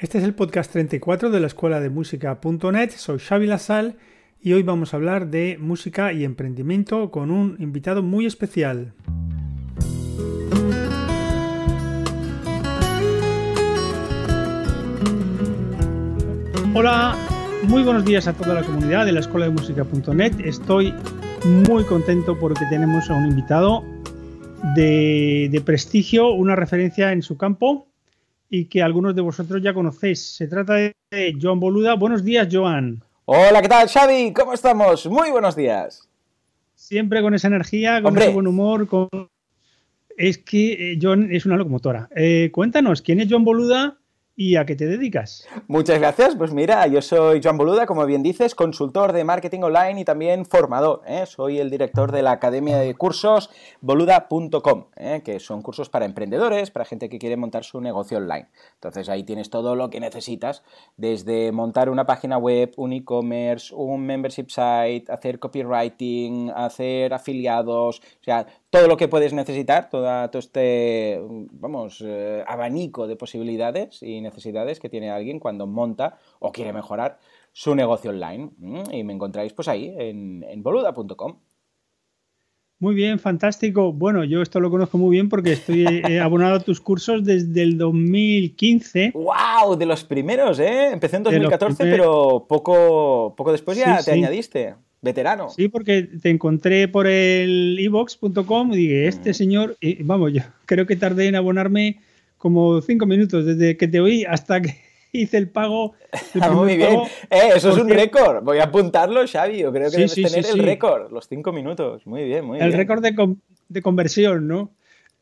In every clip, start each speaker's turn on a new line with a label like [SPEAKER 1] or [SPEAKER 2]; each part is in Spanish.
[SPEAKER 1] Este es el podcast 34 de la Escuela de Música.net. Soy Xavi Lasal y hoy vamos a hablar de música y emprendimiento con un invitado muy especial. Hola, muy buenos días a toda la comunidad de la Escuela de Música.net. Estoy muy contento porque tenemos a un invitado de, de prestigio, una referencia en su campo y que algunos de vosotros ya conocéis. Se trata de Joan Boluda. Buenos días, Joan. Hola, ¿qué tal, Xavi? ¿Cómo
[SPEAKER 2] estamos? Muy buenos días.
[SPEAKER 1] Siempre con esa energía, con ese buen humor, con... Es que eh, Joan es una locomotora. Eh, cuéntanos, ¿quién es John Boluda? ¿Y a qué te dedicas?
[SPEAKER 2] Muchas gracias. Pues mira, yo soy Joan Boluda, como bien dices, consultor de marketing online y también formador. ¿eh? Soy el director de la Academia de Cursos boluda.com, ¿eh? que son cursos para emprendedores, para gente que quiere montar su negocio online. Entonces ahí tienes todo lo que necesitas, desde montar una página web, un e-commerce, un membership site, hacer copywriting, hacer afiliados, o sea, todo lo que puedes necesitar, todo, este, vamos, eh, abanico de posibilidades y necesidades que tiene alguien cuando monta o quiere mejorar su negocio online. Y me encontráis pues ahí, en, en boluda.com.
[SPEAKER 1] Muy bien, fantástico. Bueno, yo esto lo conozco muy bien porque estoy eh, abonado a tus cursos desde el 2015. ¡Wow! De los primeros, ¿eh? Empecé en 2014, pero
[SPEAKER 2] poco, poco después ya te añadiste
[SPEAKER 1] veterano. Sí, porque te encontré por el ebox.com y dije, este mm. señor, eh, vamos, yo creo que tardé en abonarme como cinco minutos desde que te oí hasta que hice el pago. Muy bien, eh, eso es un récord.
[SPEAKER 2] Voy a apuntarlo, Xavi. Yo creo que sí, debes tener el récord, los cinco minutos. Muy bien, muy bien. El récord
[SPEAKER 1] de, de, conversión, ¿no?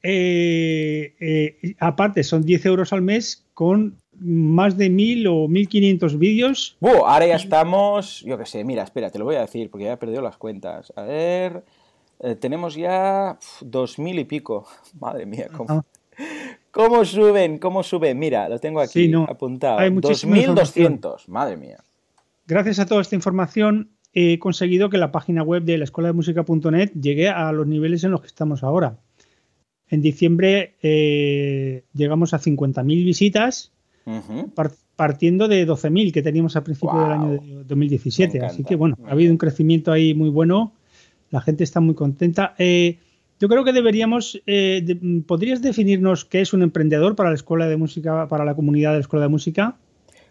[SPEAKER 1] Eh, aparte, son 10 euros al mes con más de mil o 1500 vídeos.
[SPEAKER 2] ahora ya estamos, yo qué sé, mira, espera, te lo voy a decir porque ya he perdido las cuentas. A ver, eh, tenemos ya dos mil y pico. Madre mía, ah. cómo, suben, cómo suben. Mira, lo tengo aquí no, apuntado. Hay 2200, madre mía.
[SPEAKER 1] Gracias a toda esta información he conseguido que la página web de la escuela llegue a los niveles en los que estamos ahora. En diciembre eh, llegamos a 50.000 visitas partiendo de 12.000 que teníamos al principio del año 2017. Así que bueno, ha habido un crecimiento ahí muy bueno, la gente está muy contenta. Eh, yo creo que deberíamos, eh, mm, ¿podrías definirnos qué es un emprendedor para la Escuela de Música, para la comunidad de la Escuela de Música?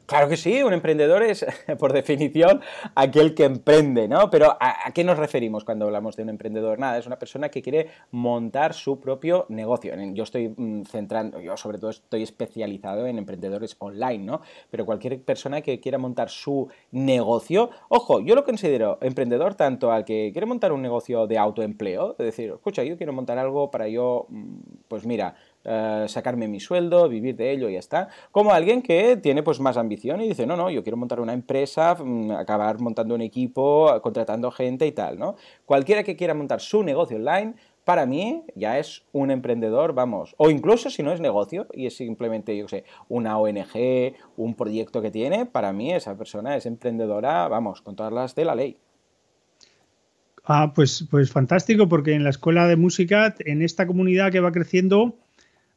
[SPEAKER 2] Claro que sí, un emprendedor es, por definición, aquel que emprende, ¿no? Pero ¿a, qué nos referimos cuando hablamos de un emprendedor? Nada, es una persona que quiere montar su propio negocio. Yo estoy mm, centrando, yo sobre todo estoy especializado en emprendedores online, ¿no? Pero cualquier persona que quiera montar su negocio, ojo, yo lo considero emprendedor tanto al que quiere montar un negocio de autoempleo, de decir, escucha, yo quiero montar algo para yo, mm, pues mira, eh, sacarme mi sueldo, vivir de ello y ya está, como alguien que tiene pues más ambición y dice, no, no, yo quiero montar una empresa, mm, acabar montando un equipo, contratando gente y tal, ¿no? Cualquiera que quiera montar su negocio online, para mí ya es un emprendedor, vamos, o incluso si no es negocio y es simplemente, yo sé, una ONG, un proyecto que tiene, para mí esa persona es emprendedora, vamos, con todas las de la ley.
[SPEAKER 1] Ah, pues, pues fantástico, porque en la escuela de música, en esta comunidad que va creciendo,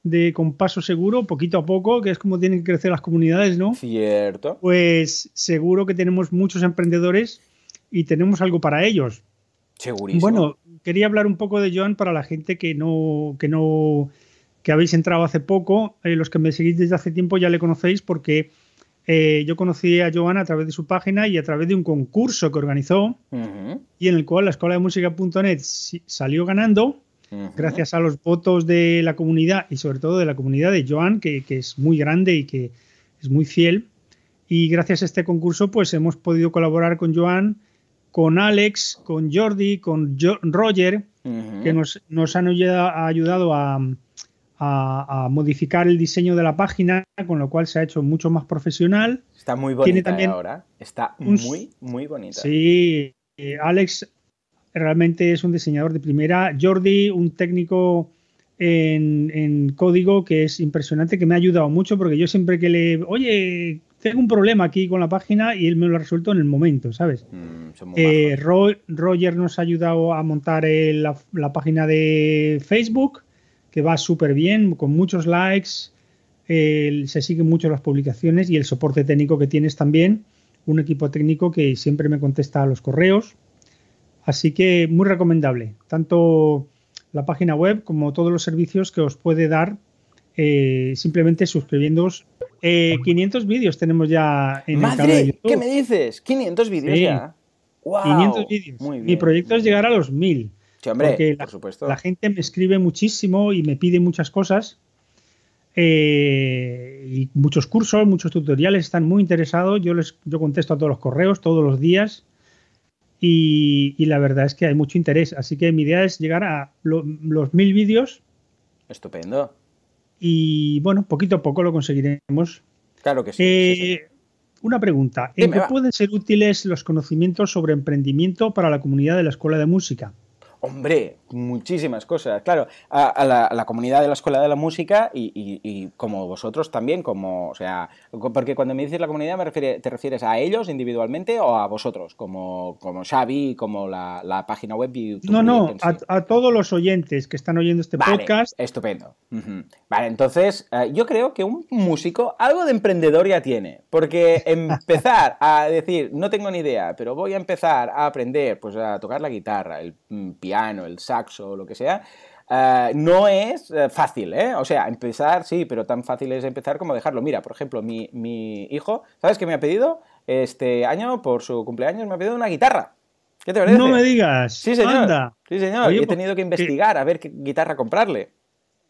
[SPEAKER 1] de con paso seguro, poquito a poco, que es como tienen que crecer las comunidades, ¿no? Cierto. Pues seguro que tenemos muchos emprendedores y tenemos algo para ellos.
[SPEAKER 2] Segurísimo. Bueno,
[SPEAKER 1] quería hablar un poco de Joan para la gente que no, que no, que habéis entrado hace poco. Eh, los que me seguís desde hace tiempo ya le conocéis porque eh, yo conocí a Joan a través de su página y a través de un concurso que organizó y en el cual la escuela de música.net salió ganando gracias a los votos de la comunidad y sobre todo de la comunidad de Joan, que, es muy grande y que es muy fiel. Y gracias a este concurso, pues hemos podido colaborar con Joan, con Alex, con Jordi, con Roger, que nos, han ayudado a, modificar el diseño de la página, con lo cual se ha hecho mucho más profesional. Está muy bonita ¿eh? ahora.
[SPEAKER 2] Está muy, muy bonita.
[SPEAKER 1] Sí, eh, Alex realmente es un diseñador de primera. Jordi, un técnico en, código que es impresionante, que me ha ayudado mucho porque yo siempre que le, oye, tengo un problema aquí con la página y él me lo ha resuelto en el momento, ¿sabes? Mm, eh, Roger nos ha ayudado a montar la, página de Facebook, que va súper bien, con muchos likes, se siguen mucho las publicaciones y el soporte técnico que tienes también, un equipo técnico que siempre me contesta a los correos. Así que muy recomendable, tanto la página web como todos los servicios que os puede dar eh, simplemente suscribiéndoos. 500 eh, vídeos tenemos ya en el canal de YouTube. ¿Qué me dices?
[SPEAKER 2] 500 vídeos ya. 500
[SPEAKER 1] vídeos. Mi proyecto es llegar a los 1000. Sí, hombre, por supuesto. la gente me escribe muchísimo y me pide muchas cosas. Eh, y muchos cursos, muchos tutoriales, están muy interesados. Yo les yo contesto a todos los correos todos los días. Y, la verdad es que hay mucho interés. Así que mi idea es llegar a los mil vídeos.
[SPEAKER 2] Estupendo.
[SPEAKER 1] Y bueno, poquito a poco lo conseguiremos. Claro que sí.
[SPEAKER 2] Eh, una pregunta.
[SPEAKER 1] ¿En qué pueden ser útiles los conocimientos sobre emprendimiento para la comunidad de la Escuela de Música?
[SPEAKER 2] Hombre, muchísimas cosas, claro, a, la, comunidad de la Escuela de la Música y, como vosotros también, como, o sea, porque cuando me dices la comunidad me te refieres a ellos individualmente o a vosotros, como, como Xavi, como la, página web
[SPEAKER 1] No, no, a, todos los oyentes que están oyendo este podcast.
[SPEAKER 2] Estupendo. Vale, entonces eh, yo creo que un músico algo de emprendedor ya tiene, porque empezar a decir, no tengo ni idea, pero voy a empezar a aprender, pues a tocar la guitarra, el mm, piano, el o lo que sea, eh, no es eh, fácil, ¿eh? O sea, empezar sí, pero tan fácil es empezar como dejarlo. Mira, por ejemplo, mi, hijo, ¿sabes qué me ha pedido este año por su cumpleaños? Me ha pedido una guitarra. ¿Qué te parece? No me digas. Sí, señor. Sí, señor. he pues, tenido que investigar a ver qué guitarra comprarle.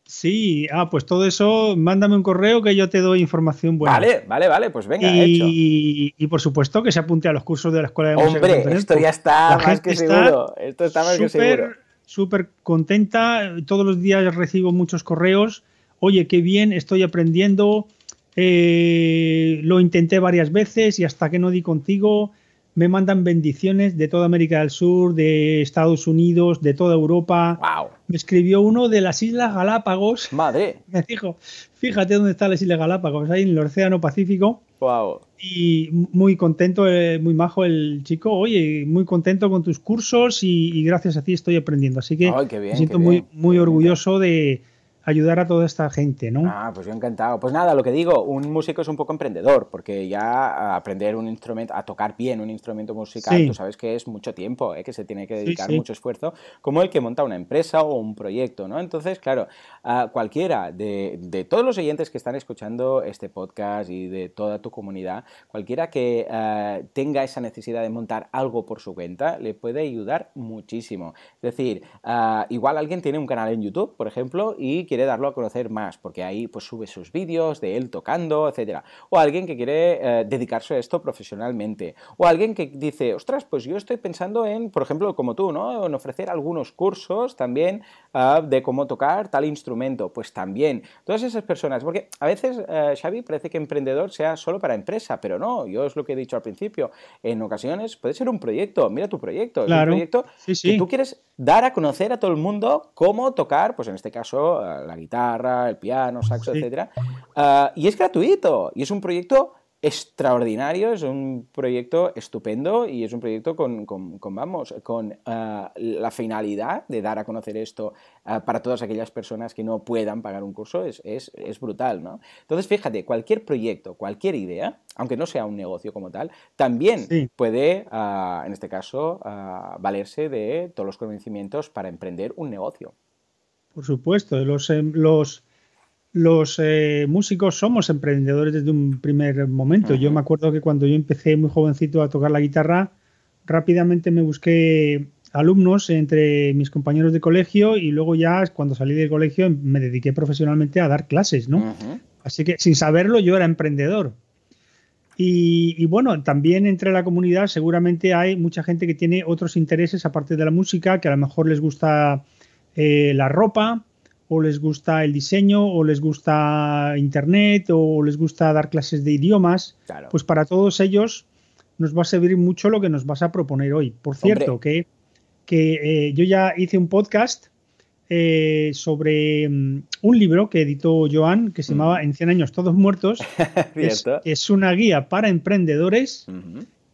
[SPEAKER 1] Sí, ah, pues todo eso, mándame un correo que yo te doy información buena. Vale, vale,
[SPEAKER 2] vale, pues venga, y, hecho.
[SPEAKER 1] Y, por supuesto que se apunte a los cursos de la Escuela de Hombre, esto ya
[SPEAKER 2] está más que seguro. Esto está más que seguro
[SPEAKER 1] súper contenta, todos los días recibo muchos correos, oye, qué bien, estoy aprendiendo, eh, lo intenté varias veces y hasta que no di contigo, me mandan bendiciones de toda América del Sur, de Estados Unidos, de toda Europa. Wow me escribió uno de las Islas Galápagos. Madre. Me dijo, fíjate dónde está la Isla Galápagos, ahí en el Océano Pacífico. Wow. Y muy contento, eh, muy majo el chico. Oye, muy contento con tus cursos y, gracias a ti estoy aprendiendo. Así que me siento muy, muy orgulloso de, ayudar a toda esta gente, ¿no? Ah,
[SPEAKER 2] pues yo encantado. Pues nada, lo que digo, un músico es un poco emprendedor, porque ya aprender un instrumento, a tocar bien un instrumento musical, tú sabes que es mucho tiempo, ¿eh? que se tiene que dedicar mucho esfuerzo, como el que monta una empresa o un proyecto, ¿no? Entonces, claro, a cualquiera de, de, todos los oyentes que están escuchando este podcast y de toda tu comunidad, cualquiera que eh, tenga esa necesidad de montar algo por su cuenta, le puede ayudar muchísimo. Es decir, ah, igual alguien tiene un canal en YouTube, por ejemplo, y quiere darlo a conocer más, porque ahí pues sube sus vídeos de él tocando, etcétera. O alguien que quiere eh, dedicarse a esto profesionalmente. O alguien que dice, ostras, pues yo estoy pensando en, por ejemplo, como tú, ¿no? En ofrecer algunos cursos también ah, de cómo tocar tal instrumento. Pues también. Todas esas personas, porque a veces, eh, Xavi, parece que emprendedor sea solo para empresa, pero no, yo es lo que he dicho al principio. En ocasiones puede ser un proyecto, mira tu proyecto, claro. proyecto sí, tú quieres dar a conocer a todo el mundo cómo tocar, pues en este caso, eh, la, guitarra, el piano, saxo, etc. Ah, y es gratuito, y es un proyecto extraordinario, es un proyecto estupendo y es un proyecto con, vamos, con ah, la finalidad de dar a conocer esto ah, para todas aquellas personas que no puedan pagar un curso, es, brutal, ¿no? Entonces, fíjate, cualquier proyecto, cualquier idea, aunque no sea un negocio como tal, también puede, en este caso, valerse de todos los conocimientos para emprender un negocio.
[SPEAKER 1] Por supuesto, los, em, eh, músicos somos emprendedores desde un primer momento. Yo me acuerdo que cuando yo empecé muy jovencito a tocar la guitarra, rápidamente me busqué alumnos entre mis compañeros de colegio y luego ya cuando salí del colegio me dediqué profesionalmente a dar clases, ¿no? Así que sin saberlo yo era emprendedor. Y, y, bueno, también entre la comunidad seguramente hay mucha gente que tiene otros intereses aparte de la música, que a lo mejor les gusta eh, la ropa, o les gusta el diseño, o les gusta Internet, o les gusta dar clases de idiomas, pues para todos ellos nos va a servir mucho lo que nos vas a proponer hoy. Por cierto, que, eh, yo ya hice un podcast eh, sobre mm, un libro que editó Joan, que se mm. llamaba En 100 años todos muertos. es, una guía para emprendedores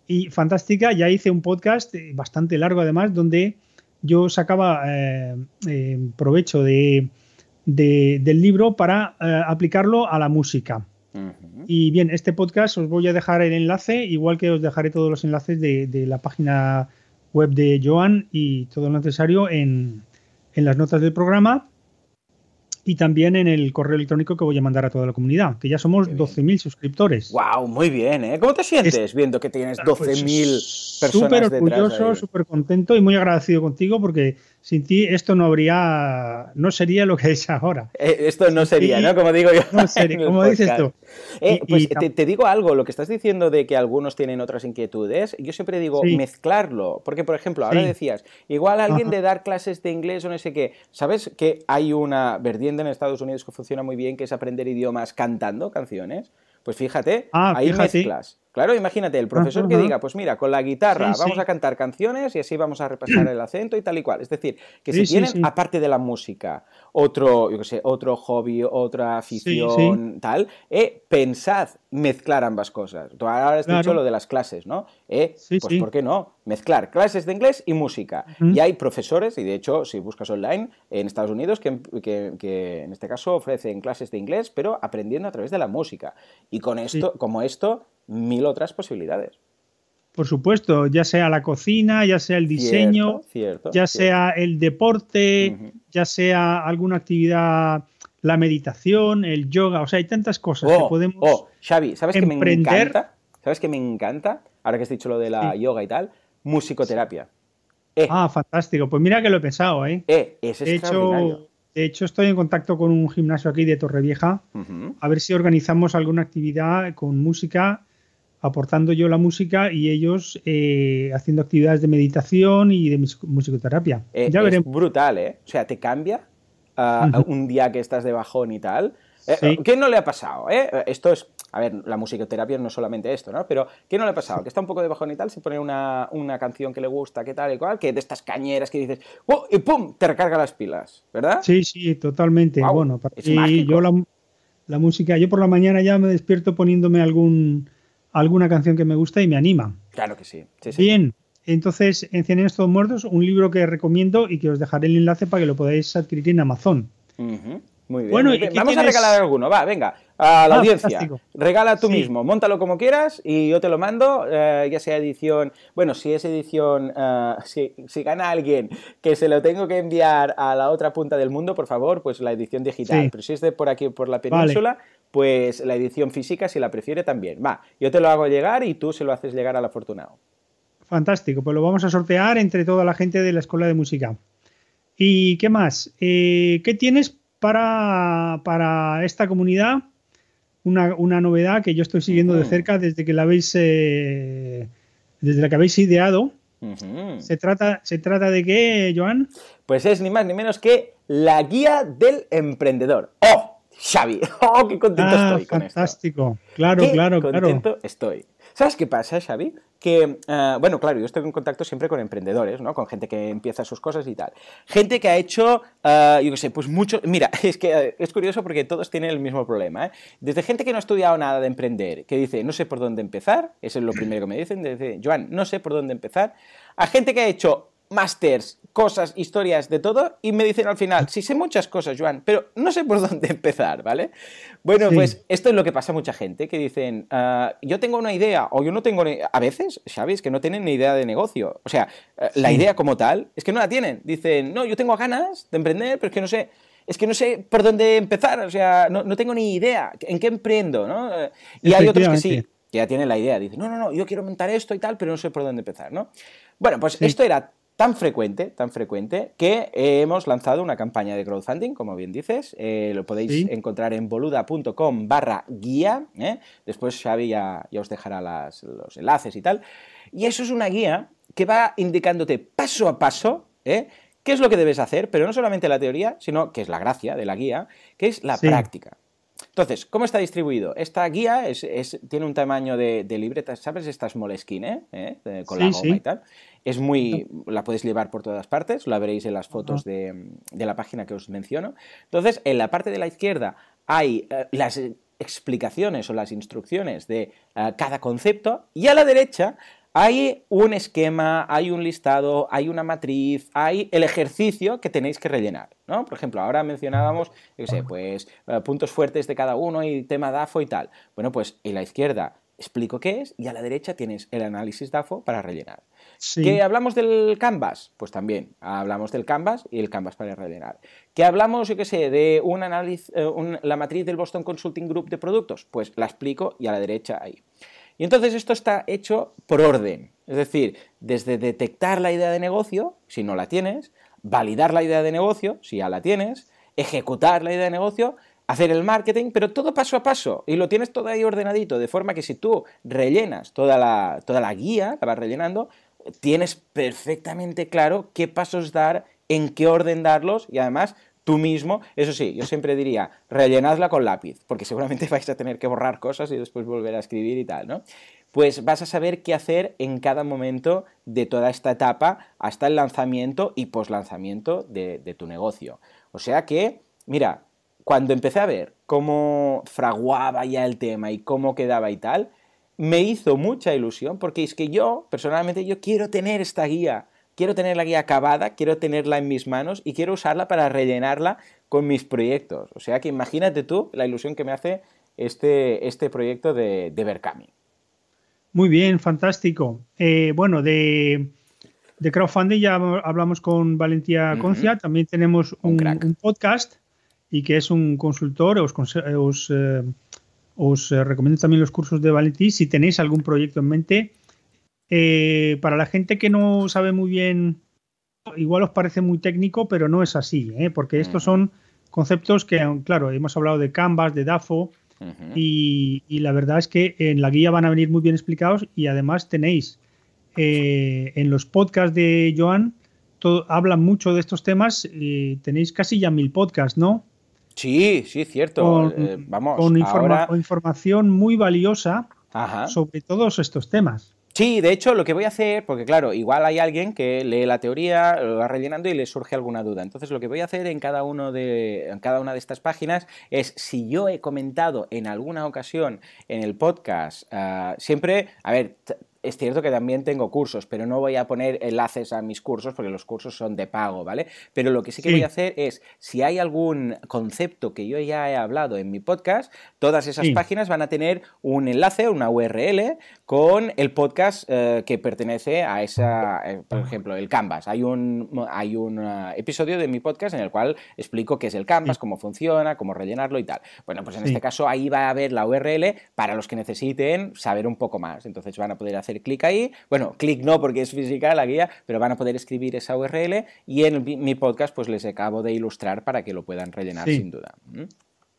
[SPEAKER 1] y fantástica. Ya hice un podcast bastante largo además, donde yo sacaba eh, eh, provecho del libro para eh, aplicarlo a la música. Y bien, este podcast os voy a dejar el enlace, igual que os dejaré todos los enlaces de, la página web de Joan y todo lo necesario en, en las notas del programa y también en el correo electrónico que voy a mandar a toda la comunidad, que ya somos 12.000 suscriptores. ¡Wow!
[SPEAKER 2] Muy bien, ¿eh? ¿Cómo te sientes viendo que tienes 12.000 pues, Súper orgulloso,
[SPEAKER 1] súper contento y muy agradecido contigo porque sin ti esto no habría, no sería lo que es ahora.
[SPEAKER 2] Eh, esto no sería, ¿no? Como digo yo. No sería, ¿cómo dices tú.
[SPEAKER 1] Eh, pues Te,
[SPEAKER 2] digo algo, lo que estás diciendo de que algunos tienen otras inquietudes, yo siempre digo mezclarlo, porque por ejemplo, ahora decías, igual alguien de dar clases de inglés o no sé qué, ¿sabes que hay una vertiente en Estados Unidos que funciona muy bien, que es aprender idiomas cantando canciones? Pues fíjate, ahí hay clases mezclas. Claro, imagínate, el ah, profesor que diga, pues mira, con la guitarra vamos a cantar canciones y así vamos a repasar el acento y tal y cual. Es decir, que si tienen, aparte de la música, otro, yo qué sé, otro hobby, otra afición, tal, eh, pensad mezclar ambas cosas. Tú ahora has dicho lo de las clases, ¿no? Eh, pues ¿por qué no? Mezclar clases de inglés y música. Y hay profesores, y de hecho, si buscas online, en Estados Unidos, que, que, en este caso ofrecen clases de inglés, pero aprendiendo a través de la música. Y con esto, como esto, mil otras posibilidades.
[SPEAKER 1] Por supuesto, ya sea la cocina, ya sea el diseño, ya sea el deporte, ya sea alguna actividad, la meditación, el yoga, o sea, hay tantas cosas que oh, podemos. Oh, Xavi, ¿sabes que me encanta?
[SPEAKER 2] ¿Sabes que me encanta? Ahora que has dicho lo de la yoga y tal, musicoterapia.
[SPEAKER 1] ah, eh. fantástico. Pues mira que lo he pensado, ¿eh? eh es de Hecho, de hecho, estoy en contacto con un gimnasio aquí de Torrevieja, a ver si organizamos alguna actividad con música aportando yo la música y ellos eh, haciendo actividades de meditación y de musicoterapia.
[SPEAKER 2] Eh, ya es brutal, ¿eh? O sea, te cambia ah, un día que estás de bajón y tal. Eh, ¿Qué no le ha pasado? Esto es, a ver, la musicoterapia no es solamente esto, ¿no? Pero ¿qué no le ha pasado? Que está un poco de bajón y tal, se pone una, canción que le gusta, qué tal y cual, que de estas cañeras que dices, y ¡pum! Te recarga las pilas,
[SPEAKER 1] ¿verdad? Sí, sí, totalmente. bueno, y yo la música, yo por la mañana ya me despierto poniéndome algún alguna canción que me gusta y me anima. Claro que sí. Bien, entonces, Encienden estos muertos, un libro que recomiendo y que os dejaré el enlace para que lo podáis adquirir en Amazon.
[SPEAKER 2] Muy bien. Bueno, vamos a regalar alguno, va, venga, a la ah, audiencia. Regala tú mismo, montalo como quieras y yo te lo mando, eh, ya sea edición, bueno, si es edición, eh, si, gana alguien que se lo tengo que enviar a la otra punta del mundo, por favor, pues la edición digital. Pero si es de por aquí, por la península, pues la edición física, si la prefiere, también. Va, yo te lo hago llegar y tú se lo haces llegar al afortunado.
[SPEAKER 1] Fantástico, pues lo vamos a sortear entre toda la gente de la Escuela de Música. ¿Y qué más? Eh, ¿Qué tienes para, para esta comunidad? Una, novedad que yo estoy siguiendo de cerca desde que la habéis, eh, desde la que habéis ideado. ¿Se, trata, ¿Se trata de qué, Joan?
[SPEAKER 2] Pues es ni más ni menos que la guía del emprendedor. ¡Oh! Xavi. ¡Oh, qué contento ah, estoy
[SPEAKER 1] con esto! Claro, claro, claro. contento
[SPEAKER 2] estoy. ¿Sabes qué pasa, Xavi? Que, eh, bueno, claro, yo estoy en contacto siempre con emprendedores, ¿no? Con gente que empieza sus cosas y tal. Gente que ha hecho, eh, yo qué sé, pues mucho... Mira, es que eh, es curioso porque todos tienen el mismo problema, Desde gente que no ha estudiado nada de emprender, que dice, no sé por dónde empezar, eso es lo primero que me dicen, dice, Joan, no sé por dónde empezar, a gente que ha hecho masters, cosas, historias, de todo, y me dicen al final, sí sé muchas cosas, Joan, pero no sé por dónde empezar, ¿vale? Bueno, pues esto es lo que pasa a mucha gente, que dicen, ah, yo tengo una idea, o yo no tengo, a veces, ¿sabes? Que no tienen ni idea de negocio, o sea, eh, la idea como tal, es que no la tienen, dicen, no, yo tengo ganas de emprender, pero es que no sé, es que no sé por dónde empezar, o sea, no, tengo ni idea en qué emprendo, ¿no? Y hay otros que sí, que ya tienen la idea, dicen, no, no, no, yo quiero montar esto y tal, pero no sé por dónde empezar, ¿no? Bueno, pues esto era tan frecuente, tan frecuente, que hemos lanzado una campaña de crowdfunding, como bien dices. Eh, lo podéis encontrar en boluda.com barra guía. ¿eh? Después Xavi ya, ya os dejará los enlaces y tal. Y eso es una guía que va indicándote paso a paso ¿eh? qué es lo que debes hacer, pero no solamente la teoría, sino que es la gracia de la guía, que es la práctica. Entonces, ¿cómo está distribuido? Esta guía es, tiene un tamaño de, libreta, ¿sabes? Estas Moleskine, ¿eh? ¿Eh? Con la goma y tal. Es muy... La puedes llevar por todas partes, la veréis en las fotos de, la página que os menciono. Entonces, en la parte de la izquierda hay eh, las explicaciones o las instrucciones de eh, cada concepto y a la derecha hay un esquema, hay un listado, hay una matriz, hay el ejercicio que tenéis que rellenar, ¿no? Por ejemplo, ahora mencionábamos, yo pues eh, puntos fuertes de cada uno y tema DAFO y tal. Bueno, pues en la izquierda explico qué es y a la derecha tienes el análisis DAFO para rellenar. ¿Qué hablamos del Canvas? Pues también hablamos del Canvas y el Canvas para rellenar. ¿Qué hablamos, yo qué sé, de un análisis, eh, la matriz del Boston Consulting Group de productos? Pues la explico y a la derecha ahí. Y entonces esto está hecho por orden. Es decir, desde detectar la idea de negocio, si no la tienes, validar la idea de negocio, si ya la tienes, ejecutar la idea de negocio, hacer el marketing, pero todo paso a paso. Y lo tienes todo ahí ordenadito, de forma que si tú rellenas toda la, toda la guía, la vas rellenando, tienes perfectamente claro qué pasos dar, en qué orden darlos y además tú mismo. Eso sí, yo siempre diría, rellenadla con lápiz, porque seguramente vais a tener que borrar cosas y después volver a escribir y tal, ¿no? Pues vas a saber qué hacer en cada momento de toda esta etapa hasta el lanzamiento y poslanzamiento de, de tu negocio. O sea que, mira, cuando empecé a ver cómo fraguaba ya el tema y cómo quedaba y tal, me hizo mucha ilusión porque es que yo, personalmente, yo quiero tener esta guía quiero tener la guía acabada, quiero tenerla en mis manos y quiero usarla para rellenarla con mis proyectos. O sea que imagínate tú la ilusión que me hace este, este proyecto de, de Berkami.
[SPEAKER 1] Muy bien, fantástico. Eh, bueno, de, crowdfunding ya hablamos con Valentía Concia, también tenemos un, podcast y que es un consultor, os, os, eh, os eh, recomiendo también los cursos de Valentí. Si tenéis algún proyecto en mente, eh, para la gente que no sabe muy bien, igual os parece muy técnico, pero no es así, ¿eh? porque estos son conceptos que, claro, hemos hablado de Canvas, de DAFO, y, la verdad es que en la guía van a venir muy bien explicados y además tenéis eh, en los podcasts de Joan, hablan mucho de estos temas, tenéis casi ya mil podcasts, ¿no?
[SPEAKER 2] Sí, sí, cierto. vamos, con,
[SPEAKER 1] información muy valiosa sobre todos estos temas.
[SPEAKER 2] Sí, de hecho, lo que voy a hacer, porque claro, igual hay alguien que lee la teoría, lo va rellenando y le surge alguna duda. Entonces, lo que voy a hacer en cada, uno de, en cada una de estas páginas es, si yo he comentado en alguna ocasión en el podcast, ah, siempre, a ver, es cierto que también tengo cursos, pero no voy a poner enlaces a mis cursos porque los cursos son de pago, ¿vale? Pero lo que sí que voy a hacer es, si hay algún concepto que yo ya he hablado en mi podcast, todas esas páginas van a tener un enlace, una URL, con el podcast eh, que pertenece a esa, eh, por ejemplo, el Canvas. Hay un, hay un eh, episodio de mi podcast en el cual explico qué es el Canvas, cómo funciona, cómo rellenarlo y tal. Bueno, pues en este caso ahí va a haber la URL para los que necesiten saber un poco más. Entonces van a poder hacer clic ahí, bueno, clic no porque es física la guía, pero van a poder escribir esa URL y en mi podcast pues les acabo de ilustrar para que lo puedan rellenar sin duda.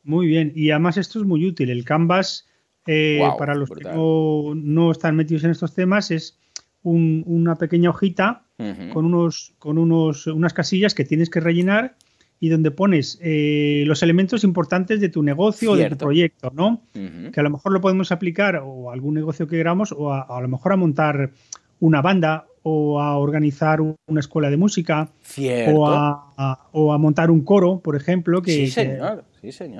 [SPEAKER 1] Muy bien, y además esto es muy útil, el Canvas eh, para los que no, están metidos en estos temas es una pequeña hojita con, unos, con unos, unas casillas que tienes que rellenar y donde pones eh, los elementos importantes de tu negocio o de tu proyecto, ¿no? Que a lo mejor lo podemos aplicar o algún negocio que queramos o a, lo mejor a montar una banda o a organizar una escuela de música o a, o a, montar un coro, por ejemplo. Que, sí, señor.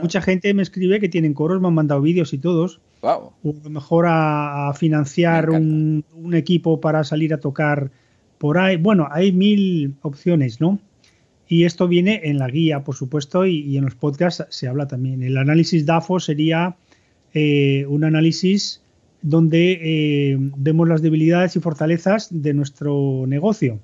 [SPEAKER 1] Mucha gente me escribe que tienen coros, me han mandado vídeos y todos. Wow. O a lo mejor a, financiar un, un, equipo para salir a tocar por ahí. Bueno, hay mil opciones, ¿no? Y esto viene en la guía, por supuesto, y, en los podcasts se habla también. El análisis DAFO sería eh, un análisis donde eh, vemos las debilidades y fortalezas de nuestro negocio.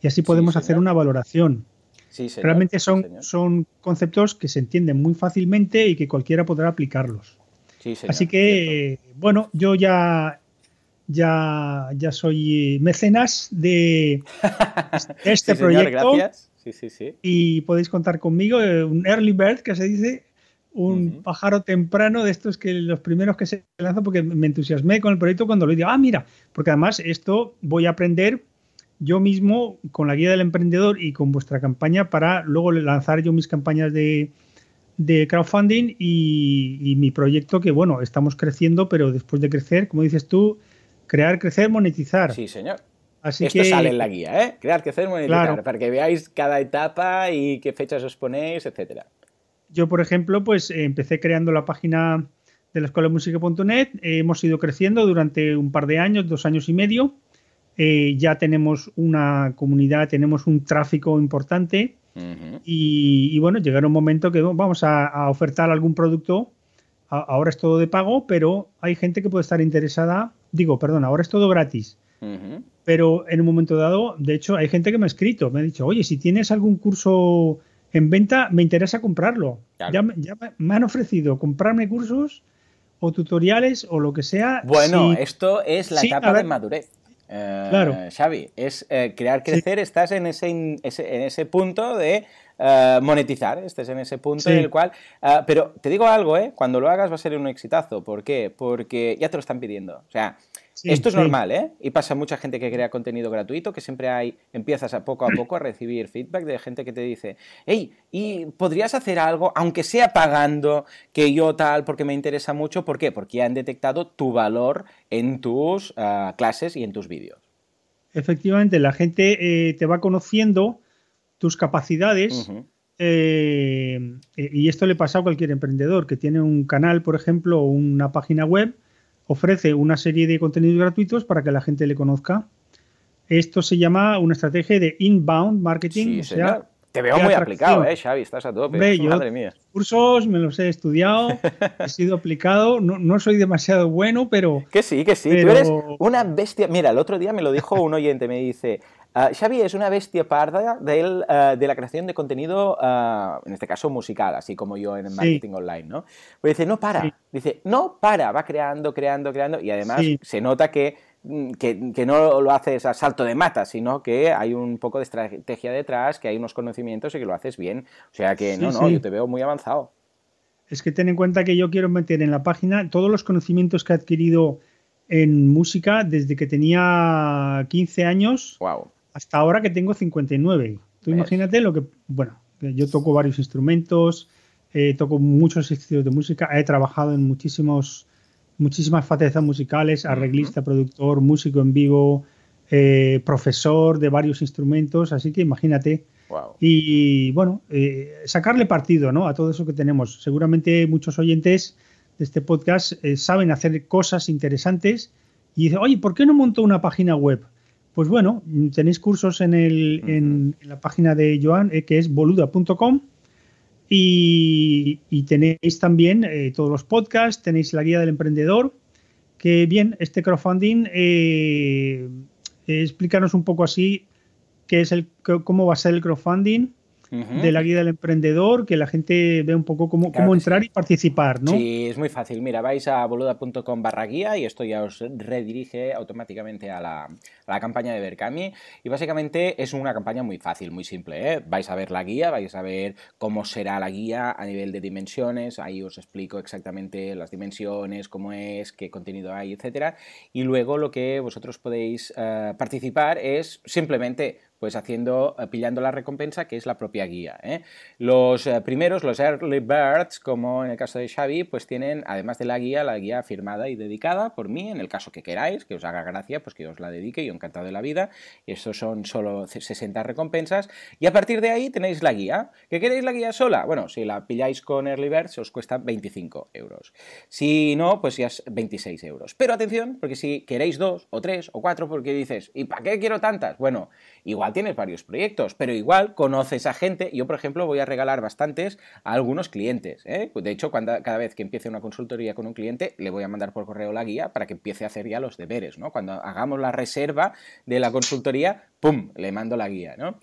[SPEAKER 1] Y así podemos hacer una valoración.
[SPEAKER 2] Sí, Realmente
[SPEAKER 1] son, son conceptos que se entienden muy fácilmente y que cualquiera podrá aplicarlos. así que, bueno, yo ya ya, ya soy mecenas de este proyecto. Gracias. Sí, sí, sí. Y podéis contar conmigo, eh, un early bird que se dice, un pájaro temprano de estos que los primeros que se lanzan, porque me entusiasmé con el proyecto cuando lo dije, ah, mira, porque además esto voy a aprender yo mismo con la guía del emprendedor y con vuestra campaña para luego lanzar yo mis campañas de, de crowdfunding y, mi proyecto que, bueno, estamos creciendo, pero después de crecer, como dices tú, crear, crecer, monetizar. Sí, señor. Así Esto sale en la
[SPEAKER 2] guía, ¿eh? Crear, crecer, monetizar, claro. para que veáis cada etapa y qué fechas os ponéis, etcétera.
[SPEAKER 1] Yo, por ejemplo, pues eh, empecé creando la página de la escuela de música.net, eh, hemos ido creciendo durante un par de años, dos años y medio, eh, ya tenemos una comunidad, tenemos un tráfico importante y, bueno, llegará un momento que vamos a, ofertar algún producto, ahora es todo de pago, pero hay gente que puede estar interesada, digo, perdón, ahora es todo gratis, pero en un momento dado, de hecho, hay gente que me ha escrito, me ha dicho, oye, si tienes algún curso en venta, me interesa comprarlo. Ya, me han ofrecido comprarme cursos o tutoriales o lo que sea. Bueno, esto es la etapa de madurez.
[SPEAKER 2] Eh, claro. Xavi, es eh, crear crecer, estás en ese, ese, punto de eh, monetizar, estás en ese punto en el cual... pero te digo algo, cuando lo hagas va a ser un exitazo. ¿Por qué? Porque ya te lo están pidiendo. O sea, esto es normal, ¿eh? Y pasa mucha gente que crea contenido gratuito, que siempre hay, empiezas a poco a poco a recibir feedback de gente que te dice, hey, ¿y podrías hacer algo, aunque sea pagando, que yo tal, porque me interesa mucho? ¿Por qué? Porque han detectado tu valor en tus ah, clases y en tus vídeos.
[SPEAKER 1] Efectivamente, la gente eh, te va conociendo tus capacidades. Eh, y esto le pasa a cualquier emprendedor que tiene un canal, por ejemplo, o una página web, ofrece una serie de contenidos gratuitos para que la gente le conozca. Esto se llama una estrategia de inbound marketing. Sí, o
[SPEAKER 2] te veo muy aplicado, ¿eh, Xavi? Estás a tope. Bello. Madre mía.
[SPEAKER 1] Cursos, me los he estudiado, he sido aplicado. No, soy demasiado bueno, pero. Que sí,
[SPEAKER 2] que sí. Tú eres una bestia. Mira, el otro día me lo dijo un oyente, me dice, Ah, Xavi es una bestia parda eh, de la creación de contenido, ah, en este caso musical, así como yo en el marketing online, ¿no? Pues dice, no para, dice, no para, va creando, creando, creando, y además se nota mm, que, no lo haces a salto de mata, sino que hay un poco de estrategia detrás, que hay unos conocimientos y que lo haces bien. O sea que, no, no, yo te veo muy avanzado.
[SPEAKER 1] Es que ten en cuenta que yo quiero meter en la página todos los conocimientos que he adquirido en música desde que tenía 15 años. Wow hasta ahora que tengo 59. Tú imagínate lo que, bueno, yo toco varios instrumentos, eh, toco muchos estilos de música, he trabajado en muchísimos, muchísimas facetas musicales, arreglista, productor, músico en vivo, eh, profesor de varios instrumentos, así que imagínate. Y bueno, eh, sacarle partido ¿no? a todo eso que tenemos. Seguramente muchos oyentes de este podcast saben hacer cosas interesantes y dicen, oye, ¿por qué no monto una página web? Pues bueno, tenéis cursos en, la página de Joan, eh, que es boluda.com. Y, tenéis también eh, todos los podcasts, tenéis la guía del emprendedor. Que bien, este crowdfunding, eh, explícanos un poco así qué es el, cómo va a ser el crowdfunding de la guía del emprendedor, que la gente ve un poco cómo, cómo entrar y participar, ¿no? Sí,
[SPEAKER 2] es muy fácil. Mira, vais a boluda.com barra guía y esto ya os redirige automáticamente a la, campaña de Berkami. Y básicamente es una campaña muy fácil, muy simple. ¿eh? Vais a ver la guía, vais a ver cómo será la guía a nivel de dimensiones. Ahí os explico exactamente las dimensiones, cómo es, qué contenido hay, etcétera. Y luego lo que vosotros podéis eh, participar es simplemente pues haciendo, eh, pillando la recompensa que es la propia guía. ¿eh? Los eh, primeros, los early birds, como en el caso de Xavi, pues tienen, además de la guía, la guía firmada y dedicada por mí, en el caso que queráis, que os haga gracia, pues que os la dedique, yo encantado de la vida. y Estos son solo 60 recompensas. Y a partir de ahí tenéis la guía. ¿Que queréis la guía sola? Bueno, si la pilláis con early birds os cuesta 25 euros. Si no, pues ya es 26 euros. Pero atención, porque si queréis dos o tres o cuatro, porque dices, ¿y para qué quiero tantas? Bueno, igual tienes varios proyectos, pero igual conoces a gente. Yo, por ejemplo, voy a regalar bastantes a algunos clientes. ¿eh? De hecho, cada vez que empiece una consultoría con un cliente, le voy a mandar por correo la guía para que empiece a hacer ya los deberes. Cuando hagamos la reserva de la consultoría, ¡pum! Le mando la guía. ¿no?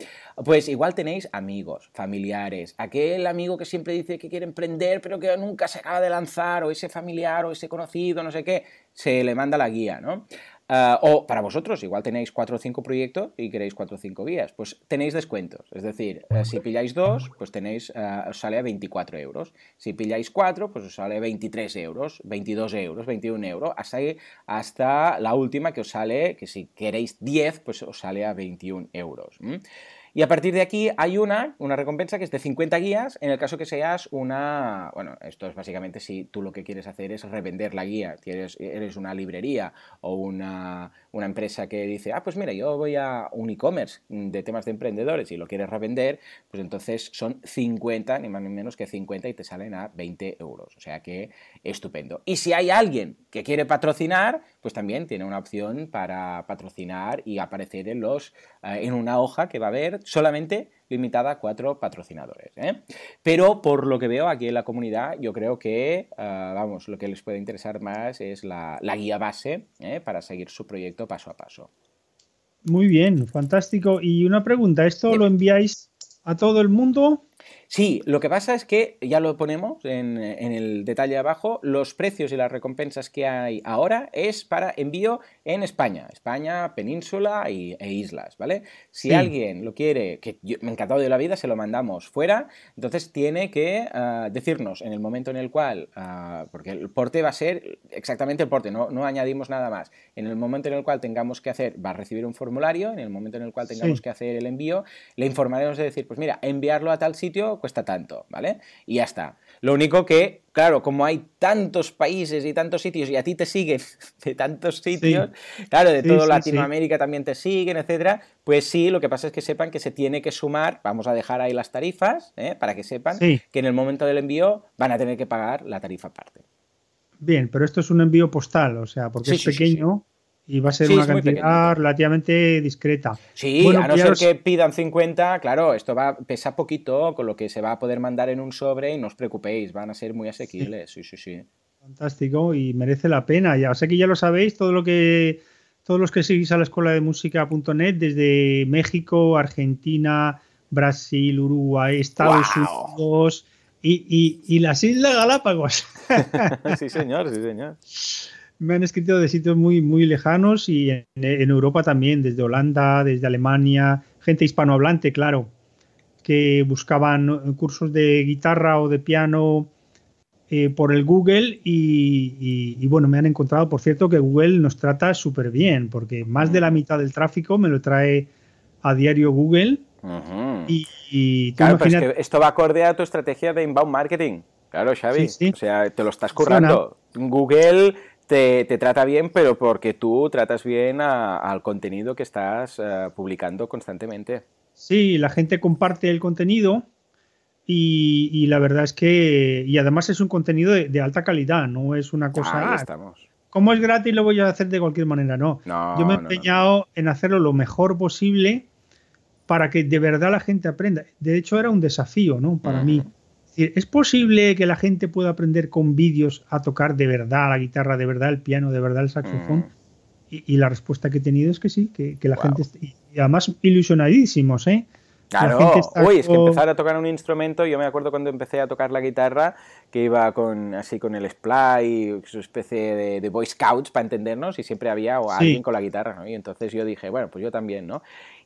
[SPEAKER 2] Pues igual tenéis amigos, familiares, aquel amigo que siempre dice que quiere emprender, pero que nunca se acaba de lanzar, o ese familiar, o ese conocido, no sé qué, se le manda la guía. ¿no? Ah, o para vosotros, igual tenéis 4 o 5 proyectos y queréis 4 o 5 vías, pues tenéis descuentos. Es decir, eh, si pilláis 2, pues tenéis, ah, os sale a 24 euros. Si pilláis 4, pues os sale a 23 euros, 22 euros, 21 euros, hasta, la última que os sale, que si queréis 10, pues os sale a 21 euros. Y a partir de aquí hay una, una recompensa que es de 50 guías en el caso que seas una... Bueno, esto es básicamente si tú lo que quieres hacer es revender la guía, eres una librería o una, una empresa que dice, ah, pues mira, yo voy a un e-commerce mm, de temas de emprendedores y lo quieres revender, pues entonces son 50, ni más ni menos que 50 y te salen a 20 euros. O sea que estupendo. Y si hay alguien que quiere patrocinar, pues también tiene una opción para patrocinar y aparecer en, los, eh, en una hoja que va a haber solamente limitada a cuatro patrocinadores. ¿eh? Pero por lo que veo aquí en la comunidad, yo creo que, ah, vamos, lo que les puede interesar más es la, guía base ¿eh? para seguir su proyecto paso a paso.
[SPEAKER 1] Muy bien, fantástico. Y una pregunta, ¿esto lo enviáis a todo el mundo? Sí, lo que pasa es que, ya lo ponemos
[SPEAKER 2] en, el detalle abajo, los precios y las recompensas que hay ahora es para envío en España, España, península y, e islas, ¿vale? Si alguien lo quiere, que yo, me encantado de la vida, se lo mandamos fuera, entonces tiene que ah, decirnos en el momento en el cual, ah, porque el porte va a ser exactamente el porte, no, añadimos nada más, en el momento en el cual tengamos que hacer, va a recibir un formulario, en el momento en el cual tengamos que hacer el envío, le informaremos de decir, pues mira, enviarlo a tal sitio, cuesta tanto, ¿vale? Y ya está. Lo único que, claro, como hay tantos países y tantos sitios y a ti te siguen de tantos sitios, claro, de toda Latinoamérica también te siguen, etcétera, pues sí, lo que pasa es que sepan que se tiene que sumar, vamos a dejar ahí las tarifas, ¿eh? para que sepan que en el momento del envío van a tener que pagar la tarifa aparte.
[SPEAKER 1] Bien, pero esto es un envío postal, o sea, porque es pequeño y va a ser una cantidad relativamente discreta. Sí, a no ser que
[SPEAKER 2] pidan 50, claro, esto va pesa poquito, con lo que se va a poder mandar en un sobre y no os preocupéis, van a ser muy asequibles. Sí, sí, sí.
[SPEAKER 1] Fantástico y merece la pena. Ya sé que ya lo sabéis, todo lo que todos los que seguís a la escuela de música.net desde México, Argentina, Brasil, Uruguay, Estados Unidos y, y las Islas Galápagos. sí, señor, sí, señor me han escrito de sitios muy, muy lejanos y en, Europa también, desde Holanda, desde Alemania, gente hispanohablante, claro, que buscaban cursos de guitarra o de piano eh, por el Google y, bueno, me han encontrado, por cierto, que Google nos trata súper bien, porque más de la mm. mitad del tráfico me lo trae a diario Google. Y,
[SPEAKER 2] esto va acorde a tu estrategia de inbound marketing. Claro, Xavi. O sea, te lo estás currando. Google te, trata bien, pero porque tú tratas bien al contenido que estás eh, publicando constantemente.
[SPEAKER 1] Sí, la gente comparte el contenido y, la verdad es que, y además es un contenido de, alta calidad, no es una cosa... estamos. Como es gratis lo voy a hacer de cualquier manera, no. Yo me he empeñado en hacerlo lo mejor posible para que de verdad la gente aprenda. De hecho era un desafío, ¿no? Para mí es, posible que la gente pueda aprender con vídeos a tocar de verdad la guitarra, de verdad el piano, de verdad el saxofón? Mm. Y, la respuesta que he tenido es que sí, que, la gente, está, y además ilusionadísimos, ¿eh? Claro, uy, es que empezar
[SPEAKER 2] a tocar un instrumento, yo me acuerdo cuando empecé a tocar la guitarra, que iba con así con el splay, su especie de, Boy Scouts para entendernos, y siempre había alguien con la guitarra, ¿no? Y entonces yo dije, bueno, pues yo también, ¿no?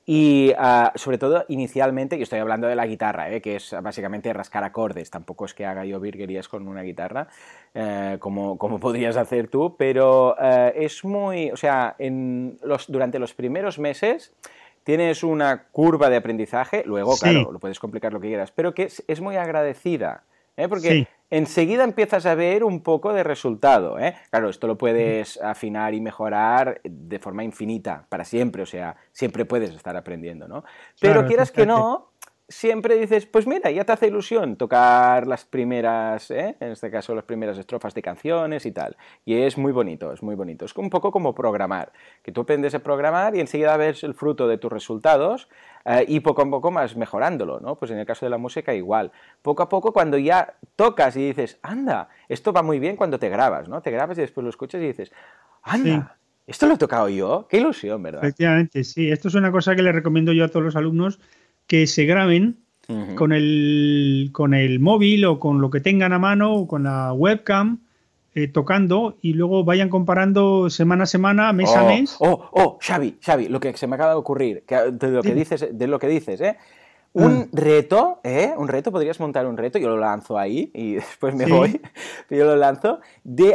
[SPEAKER 2] Y ah, sobre todo, inicialmente, y estoy hablando de la guitarra, eh, que es básicamente rascar acordes, tampoco es que haga yo virguerías con una guitarra, eh, como, podrías hacer tú, pero eh, es muy, o sea, en los, durante los primeros meses tienes una curva de aprendizaje, luego, claro, lo puedes complicar lo que quieras, pero que es muy agradecida. ¿eh? porque enseguida empiezas a ver un poco de resultado. ¿eh? Claro, esto lo puedes afinar y mejorar de forma infinita, para siempre, o sea, siempre puedes estar aprendiendo, ¿no? Pero quieras que no, siempre dices, pues mira, ya te hace ilusión tocar las primeras, ¿eh? en este caso las primeras estrofas de canciones y tal. Y es muy bonito, es muy bonito. Es un poco como programar, que tú aprendes a programar y enseguida ves el fruto de tus resultados eh, y poco a poco más mejorándolo, ¿no? Pues en el caso de la música igual. Poco a poco cuando ya tocas y dices, anda, esto va muy bien cuando te grabas, ¿no? Te grabas y después lo escuchas y dices, anda. Esto lo he tocado yo, qué ilusión, ¿verdad?
[SPEAKER 1] Efectivamente, sí. Esto es una cosa que le recomiendo yo a todos los alumnos que se graben con, el, con el móvil o con lo que tengan a mano o con la webcam. Eh, tocando y luego vayan comparando semana a semana, mes a oh, mes.
[SPEAKER 2] Oh, oh, Xavi, Xavi, lo que se me acaba de ocurrir, eh, de lo que dices, eh, de lo que dices, ¿eh? Mm. Un reto, ¿eh? Un reto, podrías montar un reto, yo lo lanzo ahí y después me voy pero yo lo lanzo, de,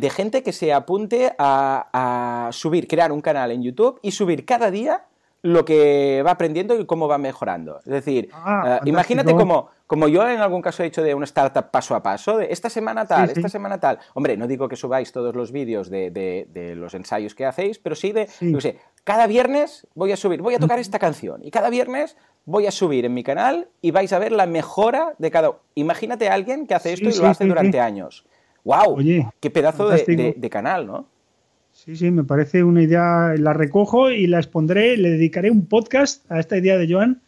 [SPEAKER 2] de gente que se apunte a, a, subir, crear un canal en YouTube y subir cada día lo que va aprendiendo y cómo va mejorando. Es decir, ah, eh, imagínate como, como yo en algún caso he hecho de una startup paso a paso, de esta semana tal, esta semana tal. Hombre, no digo que subáis todos los vídeos de, los ensayos que hacéis, pero sí de, no sé, cada viernes voy a subir, voy a tocar esta canción y cada viernes voy a subir en mi canal y vais a ver la mejora de cada... Imagínate a alguien que hace esto y lo hace durante años. ¡Wow! qué pedazo de canal, ¿no?
[SPEAKER 1] Sí, sí, me parece una idea, la recojo y la expondré, le dedicaré un podcast a esta idea de Joan,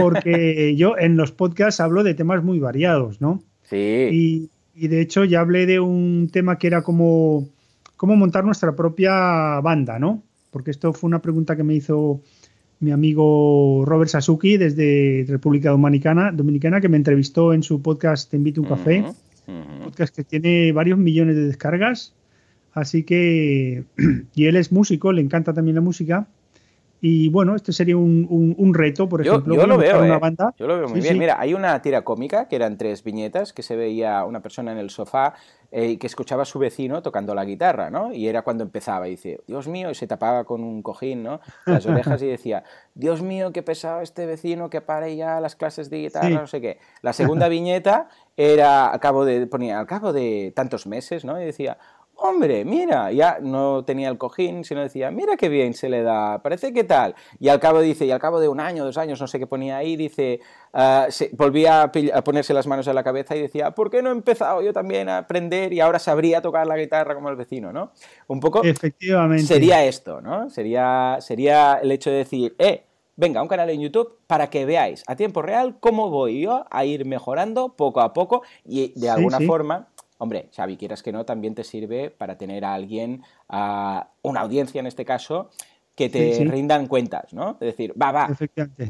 [SPEAKER 1] porque yo en los podcasts hablo de temas muy variados, ¿no? Sí. Y, de hecho ya hablé de un tema que era como cómo montar nuestra propia banda, ¿no? Porque esto fue una pregunta que me hizo mi amigo Robert Sasuki desde República Dominicana, Dominicana que me entrevistó en su podcast Te invito a un café, un podcast que tiene varios millones de descargas Así que, y él es músico, le encanta también la música. Y bueno, este sería un, reto, por ejemplo. Yo lo veo, eh. yo lo veo muy bien. Mira,
[SPEAKER 2] hay una tira cómica que eran tres viñetas que se veía una persona en el sofá eh, que escuchaba a su vecino tocando la guitarra, ¿no? Y era cuando empezaba. Y dice, Dios mío, y se tapaba con un cojín, ¿no? Las orejas y decía, Dios mío, qué pesado este vecino que pare ya las clases de guitarra, no sé qué. La segunda viñeta era, al cabo de, ponía, al cabo de tantos meses, ¿no? Y decía, hombre, mira, ya no tenía el cojín, sino decía, mira qué bien se le da, parece que tal. Y al cabo dice, y al cabo de un año, dos años, no sé qué ponía ahí, dice, ah, se, volvía a, ponerse las manos en la cabeza y decía, ¿por qué no he empezado yo también a aprender y ahora sabría tocar la guitarra como el vecino, ¿no? Un poco.
[SPEAKER 1] Efectivamente.
[SPEAKER 2] Sería esto, ¿no? Sería, sería el hecho de decir, eh, venga, un canal en YouTube para que veáis a tiempo real cómo voy yo a ir mejorando poco a poco y de alguna forma hombre, Xavi, quieras que no, también te sirve para tener a alguien, a una audiencia en este caso, que te rindan cuentas, ¿no? Es decir, va, va,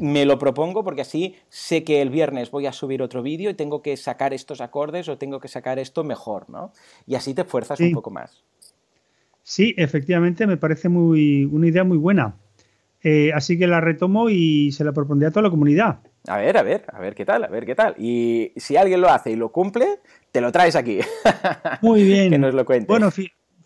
[SPEAKER 2] me lo propongo porque así sé que el viernes voy a subir otro vídeo y tengo que sacar estos acordes o tengo que sacar esto mejor, ¿no? Y así te fuerzas un poco más.
[SPEAKER 1] Sí, efectivamente, me parece muy, una idea muy buena. Eh, así que la retomo y se la propondré a toda la comunidad
[SPEAKER 2] a ver, a ver, a ver qué tal, a ver qué tal. Y si alguien lo hace y lo cumple, te lo
[SPEAKER 1] traes aquí. Muy bien. que nos lo cuentes. Bueno,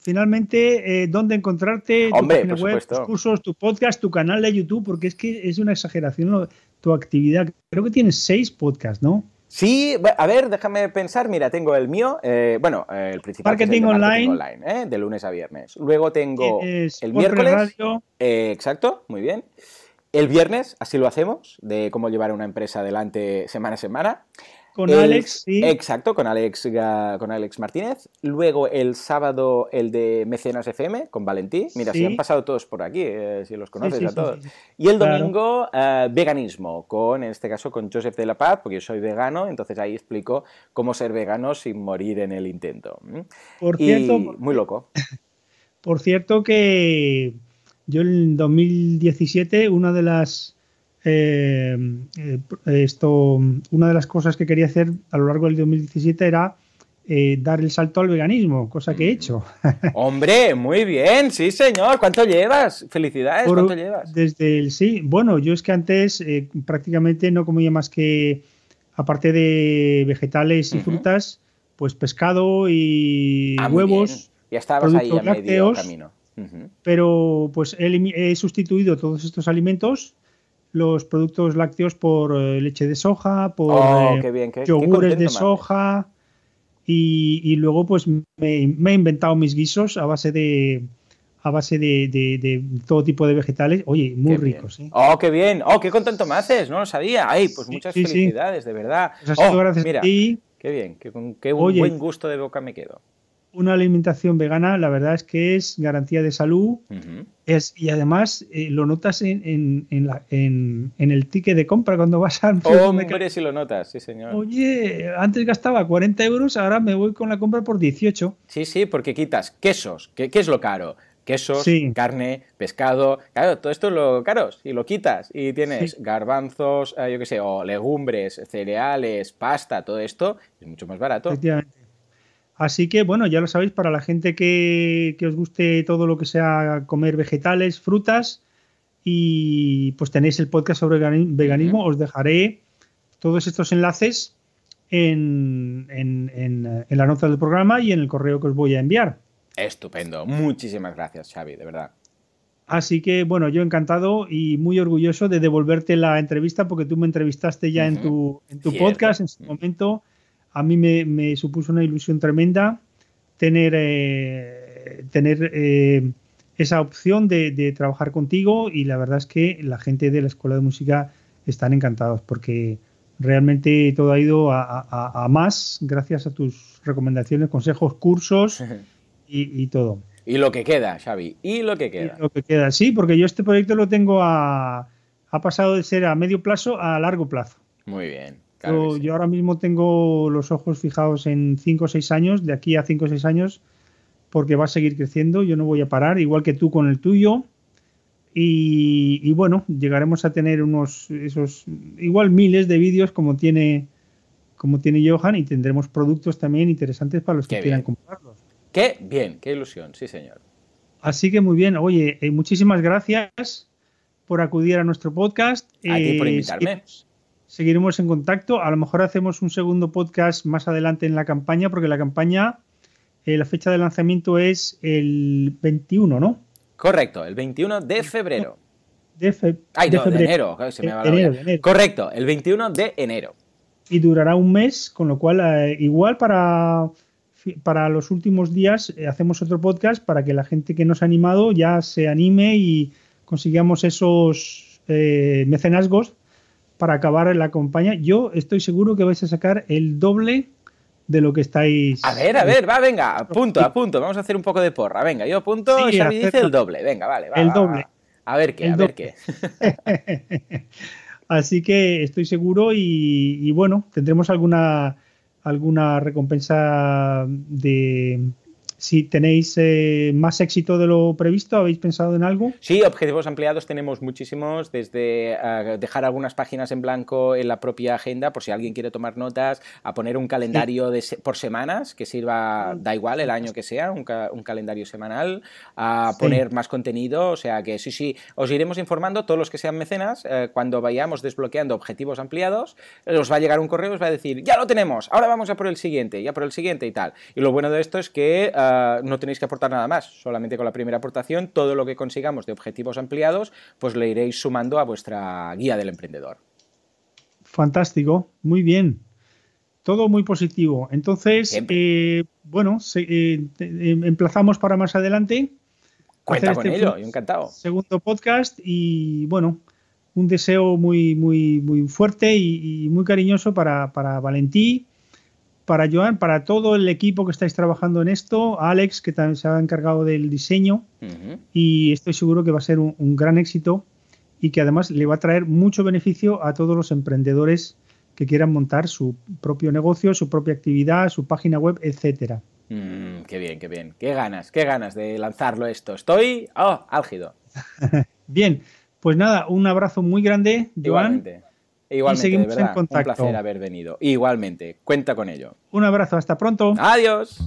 [SPEAKER 1] finalmente, eh, ¿dónde encontrarte? Hombre, tu por web, tus cursos, tu podcast, tu canal de YouTube, porque es que es una exageración tu actividad. Creo que tienes seis podcasts, ¿no?
[SPEAKER 2] Sí, a ver, déjame pensar. Mira, tengo el mío, eh, bueno, eh, el principal. Marketing, online. eh, de lunes a viernes. Luego tengo el miércoles. exacto, muy bien. El viernes, así lo hacemos, de cómo llevar una empresa adelante semana a semana.
[SPEAKER 1] Con Alex,
[SPEAKER 2] sí. Exacto, con Alex, con Alex Martínez. Luego el sábado el de Mecenas FM con Valentí. Mira, si han pasado todos por aquí, eh, si los conoces a todos. Y el domingo eh, veganismo, con, en este caso con Joseph de la Paz, porque yo soy vegano, entonces ahí explico cómo ser vegano sin morir en el intento. Por cierto, muy loco.
[SPEAKER 1] Por cierto que yo en 2017, una de las eh, eh, esto, una de las cosas que quería hacer a lo largo del 2017 era eh, dar el salto al veganismo, cosa que he hecho.
[SPEAKER 2] Hombre, muy bien, sí señor, ¿cuánto llevas? Felicidades, ¿cuánto llevas?
[SPEAKER 1] Desde el sí, bueno, yo es que antes prácticamente no comía más que, aparte de vegetales y frutas, pues pescado y ah, huevos, ya estabas ahí a medio camino. Pero pues he, sustituido todos estos alimentos, los productos lácteos por eh, leche de soja, por oh, eh, yogures de soja. Y, luego pues me, he inventado mis guisos a base de a base de, todo tipo de vegetales, oye, muy ricos. ¿eh?
[SPEAKER 2] Oh, qué bien, oh, qué contento me haces, no lo sabía. Ay, pues muchas felicidades, de verdad. Pues oh, mira, qué bien, qué, qué buen gusto de boca me quedo
[SPEAKER 1] una alimentación vegana, la verdad es que es garantía de salud es, y además eh, lo notas en, en, el ticket de compra cuando vas al... Hombre,
[SPEAKER 2] si lo notas, sí señor.
[SPEAKER 1] Oye, antes gastaba 40 euros, ahora me voy con la compra por 18.
[SPEAKER 2] Sí, sí, porque quitas quesos, ¿Qué qué es lo caro? quesos, carne, pescado, claro, todo esto es lo caro, y lo quitas y tienes garbanzos, eh, yo qué sé, o legumbres, cereales, pasta, todo esto es mucho más barato.
[SPEAKER 1] Así que bueno, ya lo sabéis, para la gente que, os guste todo lo que sea comer vegetales, frutas, y pues tenéis el podcast sobre veganismo, os dejaré todos estos enlaces en, la nota del programa y en el correo que os voy a enviar.
[SPEAKER 2] Estupendo, muchísimas gracias Xavi, de verdad.
[SPEAKER 1] Así que bueno, yo encantado y muy orgulloso de devolverte la entrevista porque tú me entrevistaste ya en tu, podcast en su momento a mí me, supuso una ilusión tremenda tener, eh, tener eh, esa opción de, trabajar contigo y la verdad es que la gente de la Escuela de Música están encantados porque realmente todo ha ido a, más gracias a tus recomendaciones, consejos, cursos y, todo.
[SPEAKER 2] Y lo que queda, Xavi, y lo que queda.
[SPEAKER 1] Y lo que queda, sí, porque yo este proyecto lo tengo a... Ha pasado de ser a medio plazo a largo plazo. Muy bien yo, ahora mismo tengo los ojos fijados en 5 o 6 años, de aquí a 5 o 6 años, porque va a seguir creciendo, yo no voy a parar, igual que tú con el tuyo. Y, bueno, llegaremos a tener unos, esos, igual miles de vídeos como tiene, como tiene Johan y tendremos productos también interesantes para los que quieran comprarlos.
[SPEAKER 2] Qué bien, qué ilusión, sí señor.
[SPEAKER 1] Así que muy bien, oye, eh, muchísimas gracias por acudir a nuestro podcast. A por eh, invitarme seguiremos en contacto. A lo mejor hacemos un segundo podcast más adelante en la campaña, porque la campaña, eh, la fecha de lanzamiento es el 21, ¿no?
[SPEAKER 2] Correcto, el 21 de febrero.
[SPEAKER 1] De, Ay, de enero.
[SPEAKER 2] Correcto, el 21 de enero.
[SPEAKER 1] Y durará un mes, con lo cual, eh, igual para, para los últimos días eh, hacemos otro podcast para que la gente que nos ha animado ya se anime y consigamos esos mecenazgos para acabar la compañía, Yo estoy seguro que vais a sacar el doble de lo que estáis. A ver, a ver, va,
[SPEAKER 2] venga, punto, a punto. Vamos a hacer un poco de porra. Venga, yo apunto, sí, Xavi dice el doble. Venga, vale, vale. El doble. a ver qué, a ver qué.
[SPEAKER 1] Así que estoy seguro y, y bueno, tendremos alguna alguna recompensa de si tenéis eh, más éxito de lo previsto, ¿habéis pensado en algo?
[SPEAKER 2] Sí, objetivos ampliados tenemos muchísimos, desde eh, dejar algunas páginas en blanco en la propia agenda, por si alguien quiere tomar notas, a poner un calendario por semanas que sirva, mm. da igual el año que sea, un, calendario semanal, a poner más contenido, o sea que sí, sí, os iremos informando, todos los que sean mecenas, eh, cuando vayamos desbloqueando objetivos ampliados, os va a llegar un correo, os va a decir, ya lo tenemos, ahora vamos a por el siguiente, ya por el siguiente y tal. Y lo bueno de esto es que no tenéis que aportar nada más, solamente con la primera aportación todo lo que consigamos de objetivos ampliados, pues le iréis sumando a vuestra guía del emprendedor.
[SPEAKER 1] Fantástico, muy bien. Todo muy positivo. Entonces, eh, bueno, eh, eh, emplazamos para más adelante. Cuenta con este ello, encantado. Segundo podcast y bueno, un deseo muy, muy, muy fuerte y, muy cariñoso para, para Valentí para Joan, para todo el equipo que estáis trabajando en esto, Alex, que también se ha encargado del diseño, y estoy seguro que va a ser un, gran éxito y que además le va a traer mucho beneficio a todos los emprendedores que quieran montar su propio negocio, su propia actividad, su página web, etcétera.
[SPEAKER 2] Mm, qué bien, qué bien. Qué ganas, qué ganas de lanzarlo esto. Estoy oh, álgido.
[SPEAKER 1] bien, pues nada, un abrazo muy grande, Joan.
[SPEAKER 2] Igualmente, seguimos de verdad, en Un placer haber venido. Igualmente, cuenta con ello.
[SPEAKER 1] Un abrazo, hasta pronto.
[SPEAKER 2] Adiós.